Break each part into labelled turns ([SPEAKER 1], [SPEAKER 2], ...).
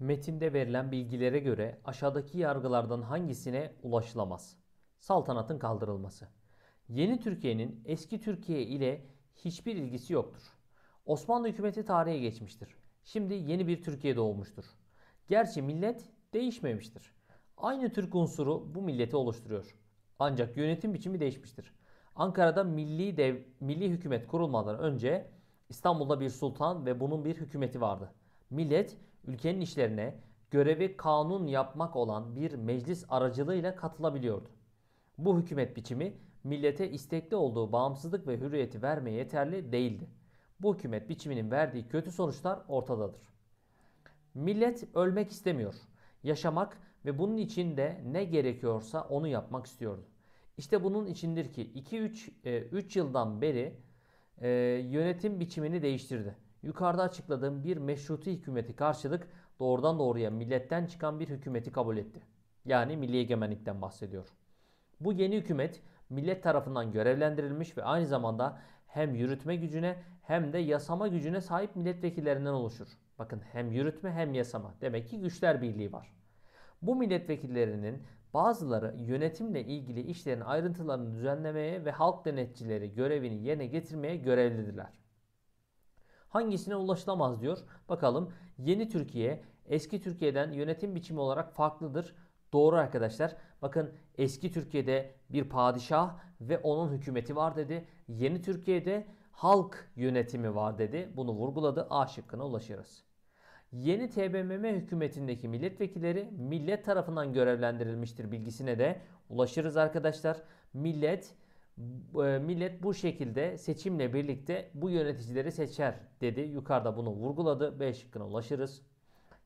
[SPEAKER 1] Metinde verilen bilgilere göre aşağıdaki yargılardan hangisine ulaşılamaz? Saltanatın kaldırılması. Yeni Türkiye'nin eski Türkiye ile hiçbir ilgisi yoktur. Osmanlı hükümeti tarihe geçmiştir. Şimdi yeni bir Türkiye doğmuştur. Gerçi millet değişmemiştir. Aynı Türk unsuru bu milleti oluşturuyor. Ancak yönetim biçimi değişmiştir. Ankara'da milli dev, milli hükümet kurulmadan önce İstanbul'da bir sultan ve bunun bir hükümeti vardı. Millet ülkenin işlerine görevi kanun yapmak olan bir meclis aracılığıyla katılabiliyordu. Bu hükümet biçimi millete istekli olduğu bağımsızlık ve hürriyeti vermeye yeterli değildi. Bu hükümet biçiminin verdiği kötü sonuçlar ortadadır. Millet ölmek istemiyor. Yaşamak ve bunun için de ne gerekiyorsa onu yapmak istiyordu. İşte bunun içindir ki 2-3 e, yıldan beri e, yönetim biçimini değiştirdi Yukarıda açıkladığım bir meşruti hükümeti karşılık doğrudan doğruya milletten çıkan bir hükümeti kabul etti. Yani milli egemenlikten bahsediyor. Bu yeni hükümet millet tarafından görevlendirilmiş ve aynı zamanda hem yürütme gücüne hem de yasama gücüne sahip milletvekillerinden oluşur. Bakın hem yürütme hem yasama. Demek ki güçler birliği var. Bu milletvekillerinin bazıları yönetimle ilgili işlerin ayrıntılarını düzenlemeye ve halk denetçileri görevini yerine getirmeye görevlidirler. Hangisine ulaşılamaz diyor. Bakalım yeni Türkiye eski Türkiye'den yönetim biçimi olarak farklıdır. Doğru arkadaşlar. Bakın eski Türkiye'de bir padişah ve onun hükümeti var dedi. Yeni Türkiye'de halk yönetimi var dedi. Bunu vurguladı. A şıkkına ulaşırız. Yeni TBMM hükümetindeki milletvekilleri millet tarafından görevlendirilmiştir bilgisine de ulaşırız arkadaşlar. Millet e, millet bu şekilde seçimle birlikte bu yöneticileri seçer dedi. Yukarıda bunu vurguladı. B şıkkına ulaşırız.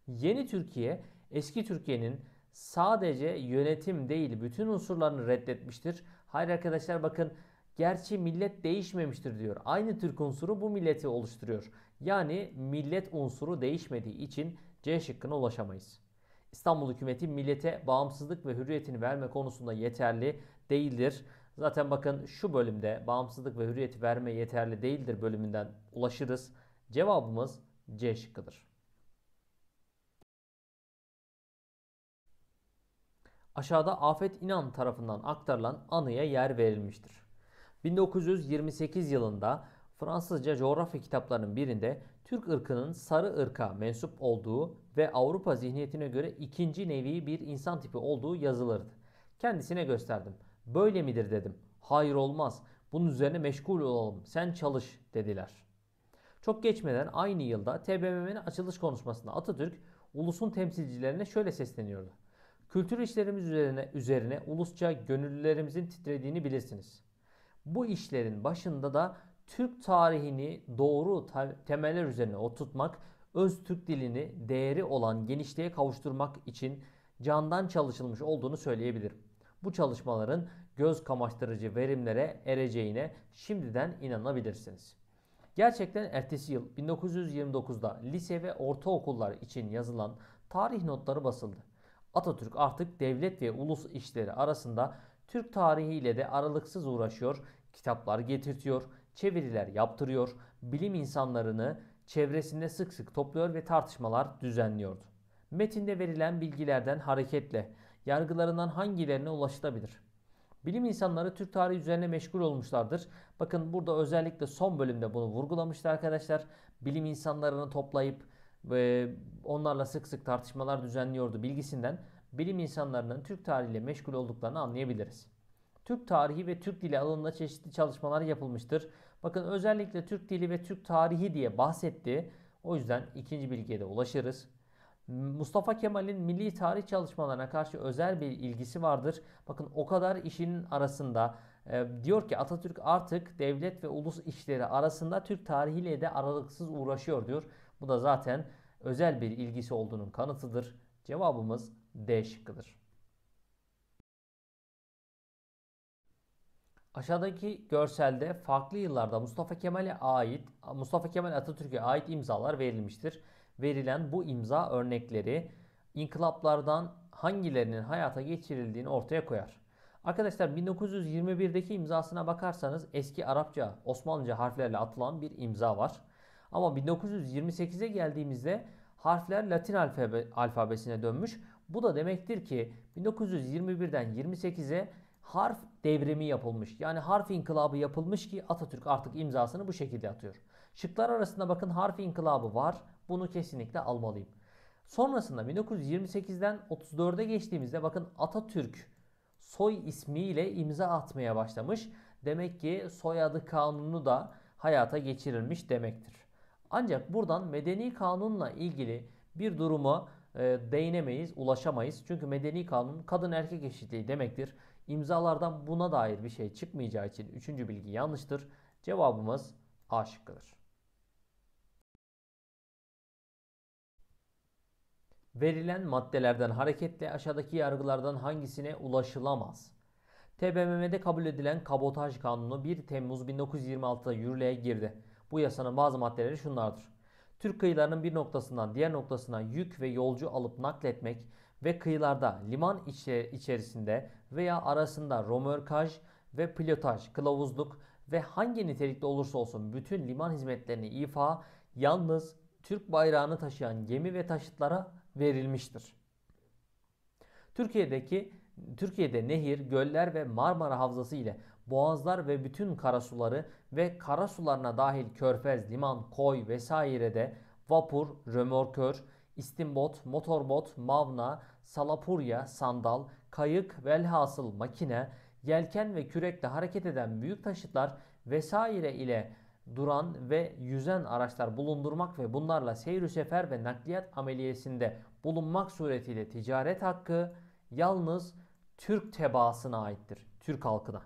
[SPEAKER 1] Yeni Türkiye eski Türkiye'nin sadece yönetim değil bütün unsurlarını reddetmiştir. Hayır arkadaşlar bakın gerçi millet değişmemiştir diyor. Aynı Türk unsuru bu milleti oluşturuyor. Yani millet unsuru değişmediği için C şıkkına ulaşamayız. İstanbul hükümeti millete bağımsızlık ve hürriyetini verme konusunda yeterli değildir. Zaten bakın şu bölümde bağımsızlık ve hürriyet verme yeterli değildir bölümünden ulaşırız. Cevabımız C şıkkıdır. Aşağıda Afet İnan tarafından aktarılan anıya yer verilmiştir. 1928 yılında Fransızca coğrafya kitaplarının birinde Türk ırkının sarı ırka mensup olduğu ve Avrupa zihniyetine göre ikinci nevi bir insan tipi olduğu yazılırdı. Kendisine gösterdim. Böyle midir dedim. Hayır olmaz. Bunun üzerine meşgul olalım. Sen çalış dediler. Çok geçmeden aynı yılda TBMM'nin açılış konuşmasında Atatürk ulusun temsilcilerine şöyle sesleniyordu. Kültür işlerimiz üzerine, üzerine ulusça gönüllerimizin titrediğini bilirsiniz. Bu işlerin başında da Türk tarihini doğru temeller üzerine oturtmak, öz Türk dilini değeri olan genişliğe kavuşturmak için candan çalışılmış olduğunu söyleyebilirim bu çalışmaların göz kamaştırıcı verimlere ereceğine şimdiden inanabilirsiniz. Gerçekten ertesi yıl 1929'da lise ve ortaokullar için yazılan tarih notları basıldı. Atatürk artık devlet ve ulus işleri arasında Türk tarihiyle de aralıksız uğraşıyor, kitaplar getirtiyor, çeviriler yaptırıyor, bilim insanlarını çevresinde sık sık topluyor ve tartışmalar düzenliyordu. Metinde verilen bilgilerden hareketle yargılarından hangilerine ulaşılabilir? Bilim insanları Türk tarihi üzerine meşgul olmuşlardır. Bakın burada özellikle son bölümde bunu vurgulamıştı arkadaşlar. Bilim insanlarını toplayıp ve onlarla sık sık tartışmalar düzenliyordu bilgisinden bilim insanlarının Türk tarihiyle meşgul olduklarını anlayabiliriz. Türk tarihi ve Türk dili alanında çeşitli çalışmalar yapılmıştır. Bakın özellikle Türk dili ve Türk tarihi diye bahsetti. O yüzden ikinci bilgiye de ulaşırız. Mustafa Kemal'in milli tarih çalışmalarına karşı özel bir ilgisi vardır. Bakın o kadar işinin arasında e, diyor ki Atatürk artık devlet ve ulus işleri arasında Türk tarihiyle de aralıksız uğraşıyor diyor. Bu da zaten özel bir ilgisi olduğunun kanıtıdır. Cevabımız D şıkkıdır. Aşağıdaki görselde farklı yıllarda Mustafa Kemal'e ait, Mustafa Kemal Atatürk'e ait imzalar verilmiştir verilen bu imza örnekleri inkılaplardan hangilerinin hayata geçirildiğini ortaya koyar. Arkadaşlar 1921'deki imzasına bakarsanız eski Arapça, Osmanlıca harflerle atılan bir imza var. Ama 1928'e geldiğimizde harfler Latin alfabe, alfabesine dönmüş. Bu da demektir ki 1921'den 28'e harf devrimi yapılmış. Yani harf inkılabı yapılmış ki Atatürk artık imzasını bu şekilde atıyor. Şıklar arasında bakın harf inkılabı var. Bunu kesinlikle almalıyım. Sonrasında 1928'den 34'e geçtiğimizde bakın Atatürk soy ismiyle imza atmaya başlamış. Demek ki soyadı kanunu da hayata geçirilmiş demektir. Ancak buradan medeni kanunla ilgili bir durumu e, değinemeyiz, ulaşamayız. Çünkü medeni kanun kadın erkek eşitliği demektir. İmzalardan buna dair bir şey çıkmayacağı için üçüncü bilgi yanlıştır. Cevabımız A şıkkıdır. Verilen maddelerden hareketle aşağıdaki yargılardan hangisine ulaşılamaz? TBMM'de kabul edilen kabotaj kanunu 1 Temmuz 1926'da yürürlüğe girdi. Bu yasanın bazı maddeleri şunlardır. Türk kıyılarının bir noktasından diğer noktasına yük ve yolcu alıp nakletmek ve kıyılarda liman içe içerisinde veya arasında romörkaj ve pilotaj, kılavuzluk ve hangi nitelikte olursa olsun bütün liman hizmetlerini ifa yalnız Türk bayrağını taşıyan gemi ve taşıtlara verilmiştir. Türkiye'deki Türkiye'de nehir, göller ve Marmara Havzası ile boğazlar ve bütün karasuları ve karasularına dahil körfez, liman, koy vesairede vapur, römorkör, istimbot, motorbot, mavna, salapurya, sandal, kayık velhasıl makine, yelken ve kürekle hareket eden büyük taşıtlar vesaire ile duran ve yüzen araçlar bulundurmak ve bunlarla seyir sefer ve nakliyat ameliyesinde bulunmak suretiyle ticaret hakkı yalnız Türk tebaasına aittir. Türk halkına.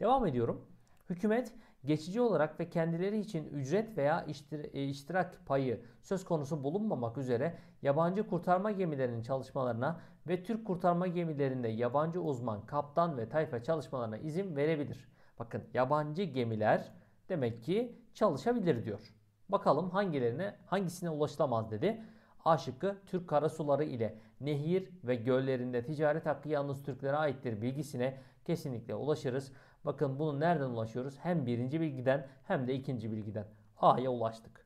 [SPEAKER 1] Devam ediyorum. Hükümet geçici olarak ve kendileri için ücret veya e, iştirak payı söz konusu bulunmamak üzere yabancı kurtarma gemilerinin çalışmalarına ve Türk kurtarma gemilerinde yabancı uzman, kaptan ve tayfa çalışmalarına izin verebilir. Bakın yabancı gemiler Demek ki çalışabilir diyor. Bakalım hangilerine hangisine ulaşılamaz dedi. A şıkkı Türk karasuları ile nehir ve göllerinde ticaret hakkı yalnız Türklere aittir bilgisine kesinlikle ulaşırız. Bakın bunu nereden ulaşıyoruz? Hem birinci bilgiden hem de ikinci bilgiden. A'ya ulaştık.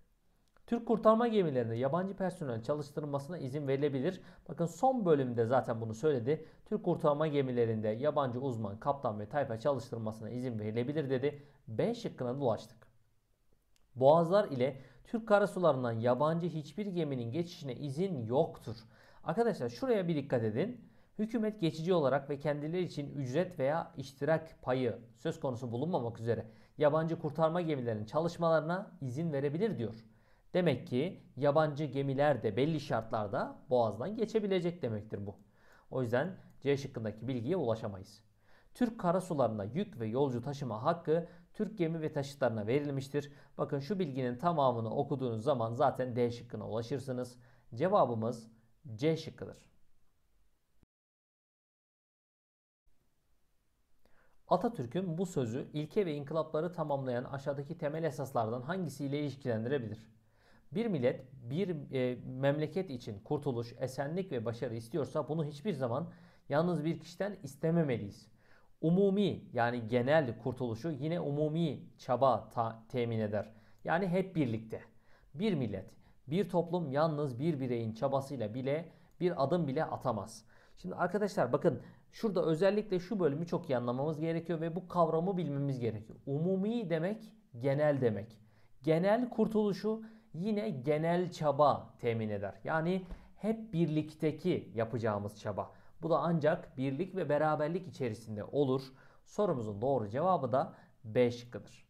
[SPEAKER 1] Türk kurtarma gemilerinde yabancı personel çalıştırılmasına izin verilebilir. Bakın son bölümde zaten bunu söyledi. Türk kurtarma gemilerinde yabancı uzman, kaptan ve tayfa çalıştırılmasına izin verilebilir dedi. B şıkkına dolaştık. Boğazlar ile Türk karasularından yabancı hiçbir geminin geçişine izin yoktur. Arkadaşlar şuraya bir dikkat edin. Hükümet geçici olarak ve kendileri için ücret veya iştirak payı söz konusu bulunmamak üzere yabancı kurtarma gemilerinin çalışmalarına izin verebilir diyor. Demek ki yabancı gemiler de belli şartlarda boğazdan geçebilecek demektir bu. O yüzden C şıkkındaki bilgiye ulaşamayız. Türk karasularına yük ve yolcu taşıma hakkı Türk gemi ve taşıtlarına verilmiştir. Bakın şu bilginin tamamını okuduğunuz zaman zaten D şıkkına ulaşırsınız. Cevabımız C şıkkıdır. Atatürk'ün bu sözü ilke ve inkılapları tamamlayan aşağıdaki temel esaslardan hangisiyle ilişkilendirebilir? Bir millet bir e, memleket için kurtuluş, esenlik ve başarı istiyorsa bunu hiçbir zaman yalnız bir kişiden istememeliyiz. Umumi yani genel kurtuluşu yine umumi çaba ta- temin eder. Yani hep birlikte. Bir millet, bir toplum yalnız bir bireyin çabasıyla bile bir adım bile atamaz. Şimdi arkadaşlar bakın şurada özellikle şu bölümü çok iyi anlamamız gerekiyor ve bu kavramı bilmemiz gerekiyor. Umumi demek genel demek. Genel kurtuluşu yine genel çaba temin eder. Yani hep birlikteki yapacağımız çaba. Bu da ancak birlik ve beraberlik içerisinde olur. Sorumuzun doğru cevabı da B şıkkıdır.